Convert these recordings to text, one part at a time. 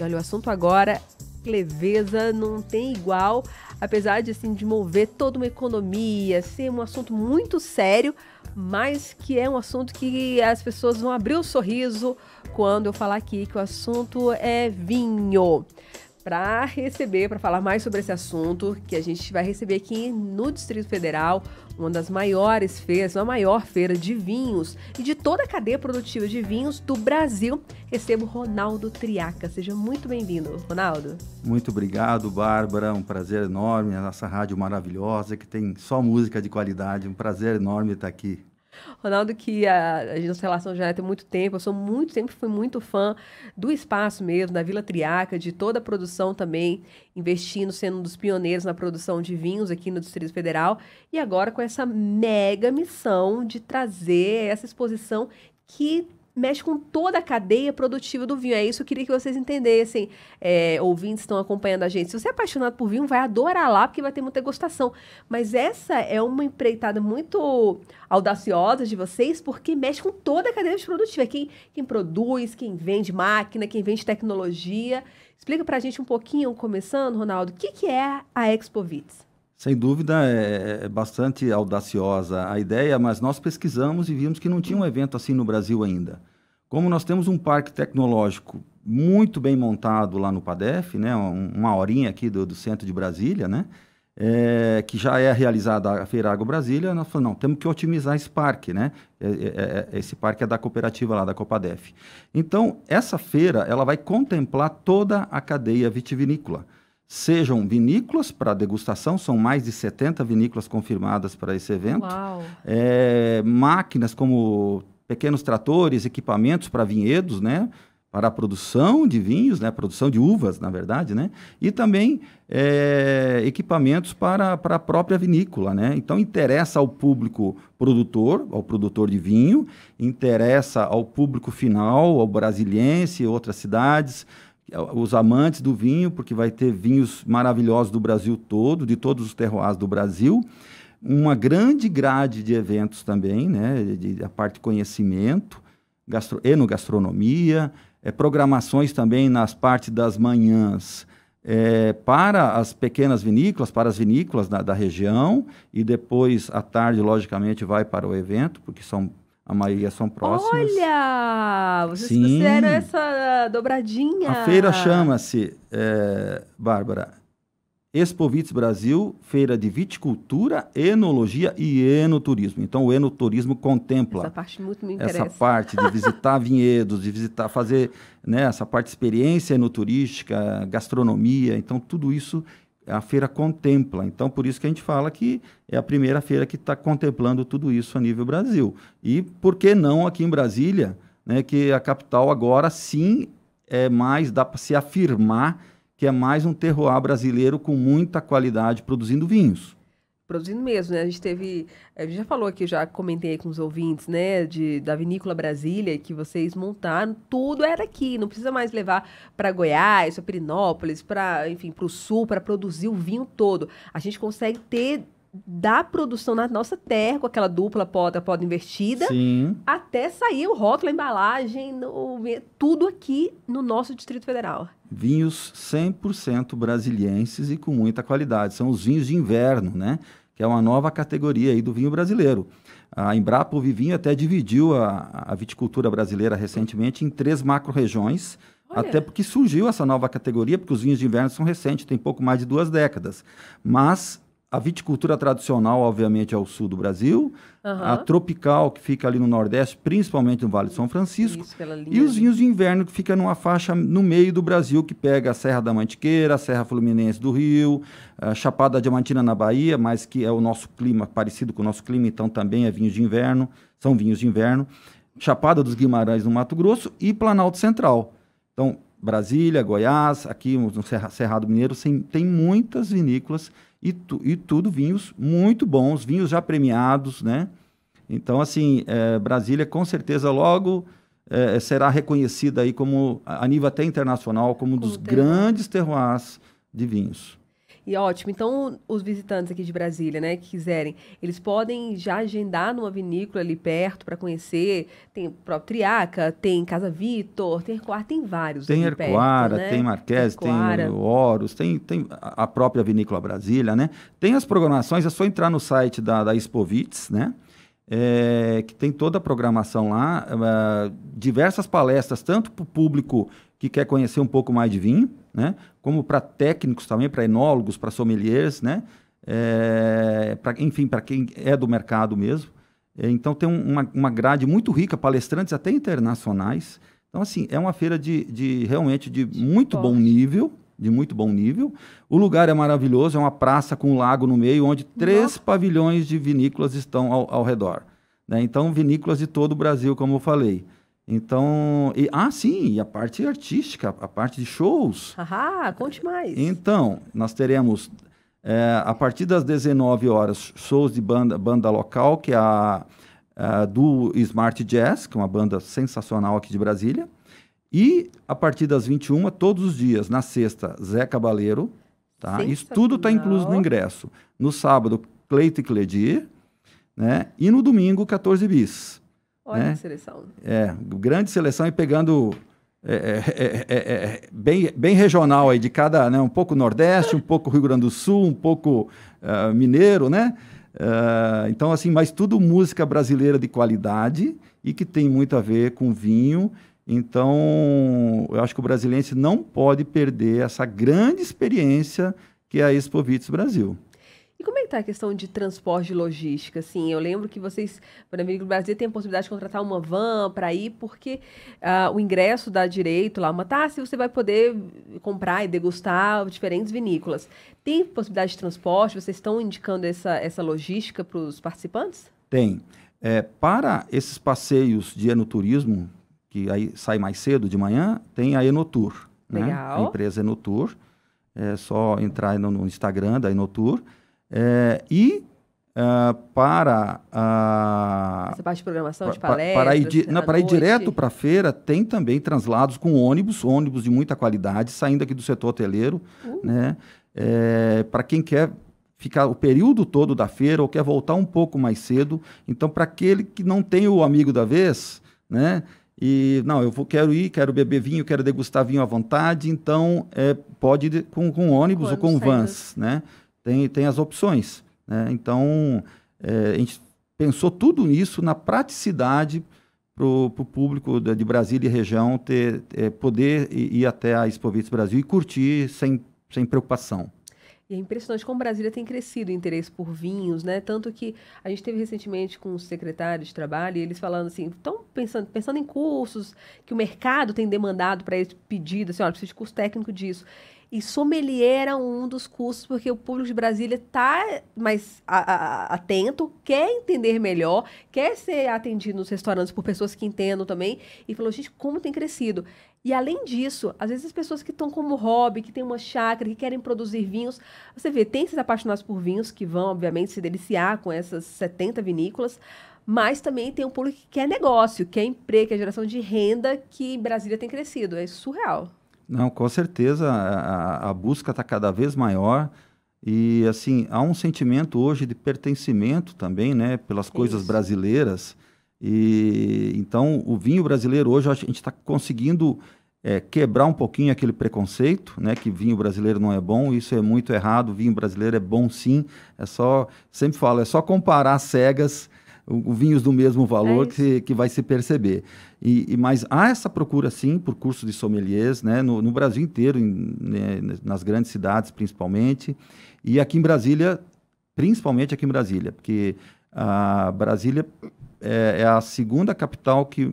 E olha, o assunto agora, leveza, não tem igual. Apesar de, assim, de mover toda uma economia, ser um assunto muito sério, mas que é um assunto que as pessoas vão abrir o um sorriso quando eu falar aqui que o assunto é vinho para receber, para falar mais sobre esse assunto, que a gente vai receber aqui no Distrito Federal, uma das maiores feiras, uma maior feira de vinhos e de toda a cadeia produtiva de vinhos do Brasil. Recebo Ronaldo Triaca. Seja muito bem-vindo, Ronaldo. Muito obrigado, Bárbara. Um prazer enorme. A nossa rádio maravilhosa, que tem só música de qualidade. Um prazer enorme estar aqui Ronaldo, que a, a gente nossa relação já é tem muito tempo, eu sou muito, sempre fui muito fã do espaço mesmo, da Vila Triaca, de toda a produção também, investindo, sendo um dos pioneiros na produção de vinhos aqui no Distrito Federal. E agora com essa mega missão de trazer essa exposição que mexe com toda a cadeia produtiva do vinho. É isso que eu queria que vocês entendessem. Assim, é, ouvintes estão acompanhando a gente. Se você é apaixonado por vinho, vai adorar lá, porque vai ter muita gostação. Mas essa é uma empreitada muito audaciosa de vocês, porque mexe com toda a cadeia produtiva. É quem, quem produz, quem vende máquina, quem vende tecnologia. Explica para a gente um pouquinho, começando, Ronaldo, o que, que é a Expo Vits? Sem dúvida, é, é, é bastante audaciosa a ideia, mas nós pesquisamos e vimos que não tinha um evento assim no Brasil ainda. Como nós temos um parque tecnológico muito bem montado lá no PADEF, né, uma horinha aqui do, do centro de Brasília, né, é, que já é realizada a Feira Água Brasília, nós falamos, não, temos que otimizar esse parque, né? É, é, é, esse parque é da cooperativa lá, da Copadef. Então, essa feira, ela vai contemplar toda a cadeia vitivinícola sejam vinícolas para degustação, são mais de 70 vinícolas confirmadas para esse evento. É, máquinas como pequenos tratores, equipamentos para vinhedos, né? Para a produção de vinhos, né? Produção de uvas, na verdade, né? E também é, equipamentos para, para a própria vinícola, né? Então, interessa ao público produtor, ao produtor de vinho, interessa ao público final, ao brasiliense e outras cidades, os amantes do vinho, porque vai ter vinhos maravilhosos do Brasil todo, de todos os terroirs do Brasil. Uma grande grade de eventos também, né? De, de, a parte conhecimento, gastro, enogastronomia, é, programações também nas partes das manhãs é, para as pequenas vinícolas, para as vinícolas da, da região, e depois à tarde, logicamente, vai para o evento, porque são a maioria são próximas. Olha! Vocês Sim. fizeram essa dobradinha. A feira chama-se, é, Bárbara, Expovites Brasil, Feira de Viticultura, Enologia e Enoturismo. Então, o enoturismo contempla essa parte muito me interessa. Essa parte de visitar vinhedos, de visitar, fazer né, essa parte de experiência enoturística, gastronomia. Então, tudo isso a feira contempla. Então, por isso que a gente fala que é a primeira feira que está contemplando tudo isso a nível Brasil. E por que não aqui em Brasília, né, que é a capital agora sim é mais, dá para se afirmar que é mais um terroir brasileiro com muita qualidade produzindo vinhos produzindo mesmo, né? A gente teve, a gente já falou aqui, já comentei com os ouvintes, né, de, da Vinícola Brasília, que vocês montaram, tudo era aqui, não precisa mais levar para Goiás, para Pirinópolis, para, enfim, para o Sul, para produzir o vinho todo. A gente consegue ter da produção na nossa terra, com aquela dupla poda, poda investida, Sim. até sair o rótulo, a embalagem, no, tudo aqui no nosso Distrito Federal. Vinhos 100% brasilienses e com muita qualidade. São os vinhos de inverno, né? que é uma nova categoria aí do vinho brasileiro. A Embrapa Vivinho até dividiu a, a viticultura brasileira recentemente em três macro-regiões, até porque surgiu essa nova categoria, porque os vinhos de inverno são recentes, tem pouco mais de duas décadas. Mas a viticultura tradicional, obviamente, ao é sul do Brasil, uhum. a tropical, que fica ali no Nordeste, principalmente no Vale de São Francisco, Isso, e os né? vinhos de inverno, que fica numa faixa no meio do Brasil, que pega a Serra da Mantiqueira, a Serra Fluminense do Rio, a Chapada Diamantina na Bahia, mas que é o nosso clima, parecido com o nosso clima, então também é vinhos de inverno, são vinhos de inverno, Chapada dos Guimarães no Mato Grosso e Planalto Central. Então, Brasília, Goiás, aqui no Cerrado Mineiro, tem muitas vinícolas e, tu, e tudo vinhos muito bons, vinhos já premiados, né? Então, assim, é, Brasília com certeza logo é, será reconhecida aí como, a nível até internacional, como um dos grandes terroirs de vinhos. E ótimo. Então, os visitantes aqui de Brasília, né, que quiserem, eles podem já agendar numa vinícola ali perto para conhecer. Tem o próprio Triaca, tem Casa Vitor, tem Ercoar, tem vários. Tem Ercoara, né? tem Marquês, tem Horus, tem, tem a própria Vinícola Brasília, né? Tem as programações, é só entrar no site da, da Expovits, né? É, que tem toda a programação lá, uh, diversas palestras, tanto para o público que quer conhecer um pouco mais de vinho, né? como para técnicos também, para enólogos, para sommeliers, né? É, pra, enfim, para quem é do mercado mesmo. É, então tem um, uma, uma grade muito rica, palestrantes até internacionais. Então, assim, é uma feira de, de realmente de, muito bom nível, de muito bom nível. O lugar é maravilhoso, é uma praça com um lago no meio, onde três Nossa. pavilhões de vinícolas estão ao, ao redor. Né? Então, vinícolas de todo o Brasil, como eu falei. Então, e, ah, sim, e a parte artística, a parte de shows. Ah, conte mais. Então, nós teremos é, a partir das 19 horas shows de banda, banda local, que é a, a, é, do Smart Jazz, que é uma banda sensacional aqui de Brasília. E a partir das 21, todos os dias, na sexta, Zé Cabaleiro. Tá? Isso tudo está incluso no ingresso. No sábado, Cleito e Cledir. Né? E no domingo, 14 bis. Olha né? que seleção. É, grande seleção e pegando é é, é, é, é, bem, bem regional aí de cada, né? Um pouco Nordeste, um pouco Rio Grande do Sul, um pouco uh, mineiro, né? Uh, então, assim, mas tudo música brasileira de qualidade e que tem muito a ver com vinho. Então, eu acho que o brasileiro não pode perder essa grande experiência que é a Expo Vites Brasil. E como é que tá a questão de transporte e logística? Assim, eu lembro que vocês, o Amigo Brasil, tem a possibilidade de contratar uma van para ir, porque uh, o ingresso dá direito lá, uma taça, e você vai poder comprar e degustar diferentes vinícolas. Tem possibilidade de transporte? Vocês estão indicando essa, essa logística para os participantes? Tem. É, para esses passeios de enoturismo, que aí sai mais cedo de manhã, tem a Enotur. Legal. Né? A empresa Enotur. É só entrar no, no Instagram da Enotur. É, e uh, para a. Essa parte de programação pra, de palestras. Para ir, di não, para ir direto para a feira, tem também translados com ônibus, ônibus de muita qualidade, saindo aqui do setor hoteleiro. Uhum. Né? É, para quem quer ficar o período todo da feira ou quer voltar um pouco mais cedo. Então, para aquele que não tem o amigo da vez, né? E não, eu vou, quero ir, quero beber vinho, quero degustar vinho à vontade, então é, pode ir com, com ônibus, ônibus ou com vans, né? tem, tem as opções. Né? Então, é, a gente pensou tudo nisso na praticidade para o público de, de Brasília e região ter, é, poder ir, até a Expovitz Brasil e curtir sem, sem preocupação. E é impressionante como Brasília tem crescido o interesse por vinhos, né? Tanto que a gente teve recentemente com os secretários de trabalho, e eles falando assim, estão pensando, pensando em cursos que o mercado tem demandado para esse pedido, assim, olha, preciso de curso técnico disso. E sommelier era um dos cursos, porque o público de Brasília está mais a, a, atento, quer entender melhor, quer ser atendido nos restaurantes por pessoas que entendam também. E falou, gente, como tem crescido. E além disso, às vezes as pessoas que estão como hobby, que têm uma chácara, que querem produzir vinhos, você vê, tem esses apaixonados por vinhos, que vão, obviamente, se deliciar com essas 70 vinícolas, mas também tem um público que quer negócio, que quer emprego, que é geração de renda, que em Brasília tem crescido. É surreal. Não, com certeza a, a busca está cada vez maior e assim há um sentimento hoje de pertencimento também, né, pelas Isso. coisas brasileiras. E então o vinho brasileiro hoje a gente está conseguindo é, quebrar um pouquinho aquele preconceito, né, que vinho brasileiro não é bom, isso é muito errado, vinho brasileiro é bom sim, é só, sempre falo, é só comparar cegas o, vinhos do mesmo valor é que, que vai se perceber. E, e, mas há essa procura, sim, por curso de sommeliers, né, no, no Brasil inteiro, em, né, nas grandes cidades principalmente, e aqui em Brasília, principalmente aqui em Brasília, porque a Brasília é, é a segunda capital que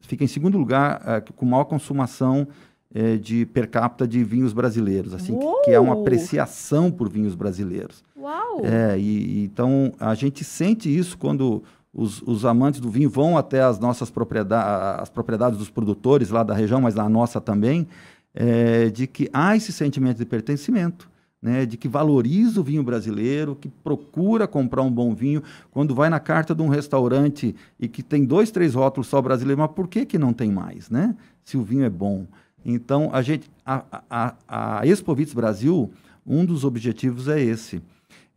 fica em segundo lugar é, com maior consumação é, de per capita de vinhos brasileiros, assim, que, que, é uma apreciação por vinhos brasileiros. Uau! É, e, então a gente sente isso quando os, os, amantes do vinho vão até as nossas propriedades, as propriedades dos produtores lá da região, mas na nossa também, é, de que há esse sentimento de pertencimento. Né, de que valoriza o vinho brasileiro, que procura comprar um bom vinho, quando vai na carta de um restaurante e que tem dois, três rótulos só brasileiro, mas por que, que não tem mais, né? Se o vinho é bom. Então, a gente, a, a, a Expovitz Brasil, um dos objetivos é esse,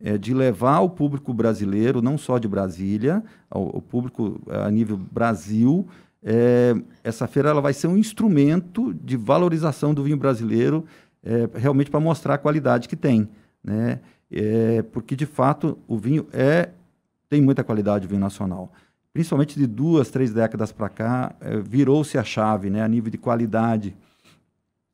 é de levar o público brasileiro, não só de Brasília, o público eh, a nível Brasil, é, essa feira ela vai ser um instrumento de valorização do vinho brasileiro, é, realmente para mostrar a qualidade que tem, né? É, porque de fato o vinho é tem muita qualidade o vinho nacional principalmente de duas, três décadas para cá, virou-se a chave né, a nível de qualidade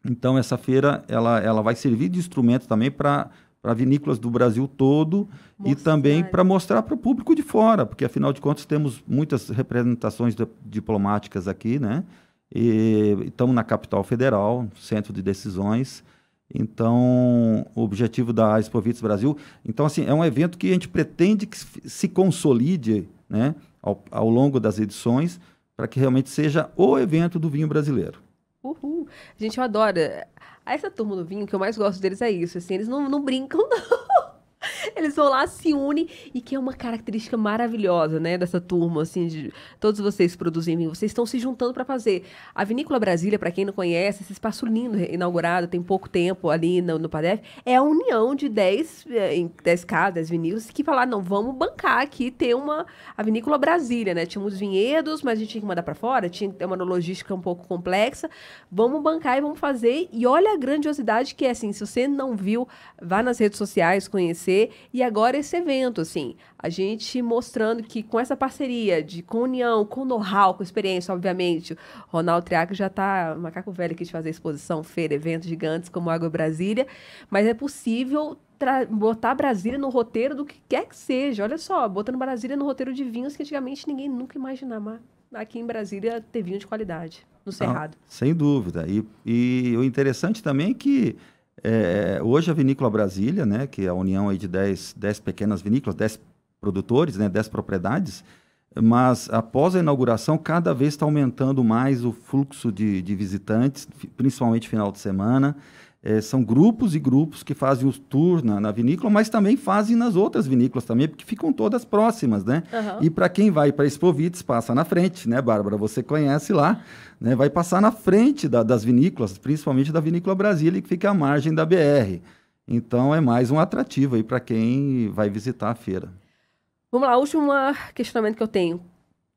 então, essa feira ela, ela vai servir de instrumento também para para vinícolas do Brasil todo mostrar. e também né? para mostrar para o público de fora, porque afinal de contas temos muitas representações de, diplomáticas aqui, né? E estamos na capital federal, centro de decisões. Então, o objetivo da Expovits Brasil, então assim, é um evento que a gente pretende que se consolide, né, ao, ao longo das edições, para que realmente seja o evento do vinho brasileiro. Uhul. Gente, eu adoro. Essa turma do vinho, que eu mais gosto deles é isso, assim, eles não, não brincam, não. Eles vão lá, se unem, e que é uma característica maravilhosa, né, dessa turma, assim, de todos vocês produzem vinho. Vocês estão se juntando para fazer. A Vinícola Brasília, para quem não conhece, esse espaço lindo, inaugurado tem pouco tempo ali no, no Padef, é a união de 10, 10 eh, casas, 10 vinícolas, que falaram, não, vamos bancar aqui, ter uma. A Vinícola Brasília, né? Tinha uns vinhedos, mas a gente tinha que mandar para fora, tinha uma logística um pouco complexa. Vamos bancar e vamos fazer. E olha a grandiosidade que é, assim, se você não viu, vá nas redes sociais conhecer. E agora esse evento, assim, a gente mostrando que com essa parceria, de, com união, com know-how, com experiência, obviamente, Ronaldo Triaco já está macaco velho aqui de fazer exposição, feira, eventos gigantes como Água Brasília, mas é possível botar Brasília no roteiro do que quer que seja. Olha só, botando Brasília no roteiro de vinhos que antigamente ninguém nunca imaginava aqui em Brasília ter vinho de qualidade, no ah, Cerrado. Não, sem dúvida. E, e o interessante também é que é, hoje a Vinícola Brasília, né, que é a união de 10, dez pequenas vinícolas, 10 produtores, né, 10 propriedades, mas após a inauguração, cada vez está aumentando mais o fluxo de, de visitantes, principalmente final de semana é, são grupos e grupos que fazem os tours na, na, vinícola, mas também fazem nas outras vinícolas também, porque ficam todas próximas, né? Uhum. E para quem vai para Expovites, passa na frente, né, Bárbara? Você conhece lá, né? Vai passar na frente da, das vinícolas, principalmente da Vinícola Brasília, que fica à margem da BR. Então é mais um atrativo aí para quem vai visitar a feira. Vamos lá, último questionamento que eu tenho.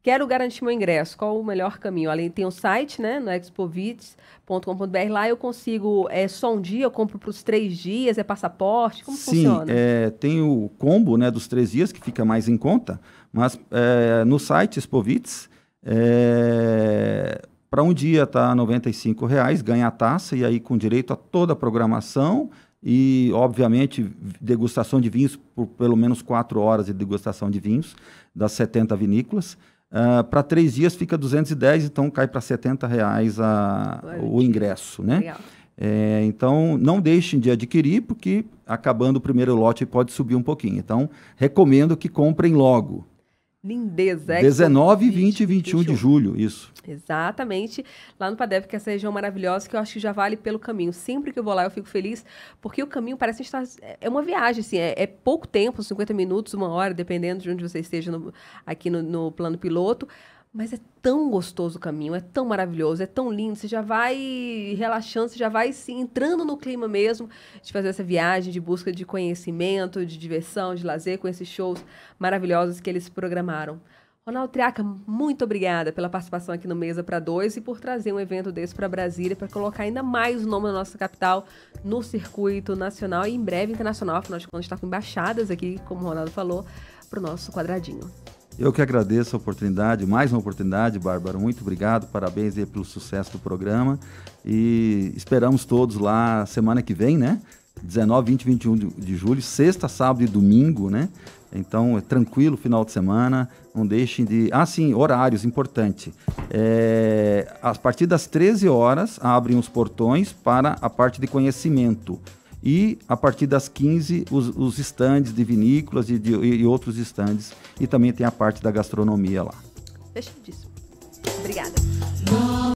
Quero garantir meu ingresso. Qual o melhor caminho? Além tem um site, né? No expovits.com.br. Lá eu consigo é, só um dia, eu compro para os três dias, é passaporte. Como Sim, funciona? É, tem o combo né, dos três dias que fica mais em conta, mas é, no site Expovits. É, para um dia tá R$ 95, reais, ganha a taça e aí com direito a toda a programação e, obviamente, degustação de vinhos por pelo menos quatro horas de degustação de vinhos das 70 vinícolas. Uh, ah, para três dias fica 210, então cai para 70 reais a, o ingresso, né? É, então, não deixem de adquirir, porque acabando o primeiro lote pode subir um pouquinho. Então, recomendo que comprem logo, Lindeza. 19, é 20 e 21, de julho, isso. Exatamente. Lá no Padeve que é essa região maravilhosa, que eu acho que já vale pelo caminho. Sempre que eu vou lá, eu fico feliz, porque o caminho parece estar. É uma viagem, assim, é, é pouco tempo 50 minutos, uma hora, dependendo de onde você esteja no, aqui no, no plano piloto mas é tão gostoso o caminho, é tão maravilhoso, é tão lindo. Você já vai relaxando, você já vai se entrando no clima mesmo de fazer essa viagem de busca de conhecimento, de diversão, de lazer com esses shows maravilhosos que eles programaram. Ronaldo Triaca, muito obrigada pela participação aqui no Mesa para Dois e por trazer um evento desse para Brasília, para colocar ainda mais o nome da nossa capital no circuito nacional e em breve internacional, afinal de contas, está com embaixadas aqui, como o Ronaldo falou, para o nosso quadradinho. Eu que agradeço a oportunidade, mais uma oportunidade, Bárbara. Muito obrigado, parabéns aí pelo sucesso do programa. E esperamos todos lá semana que vem, né? 19, 20, 21 de julho, sexta, sábado e domingo, né? Então, é tranquilo final de semana, não deixem de. Ah, sim, horários, importante. É, a partir das 13 horas, abrem os portões para a parte de conhecimento e a partir das 15 os, os estandes de vinícolas e, de, e outros estandes e também tem a parte da gastronomia lá. Fechadíssimo. Obrigada.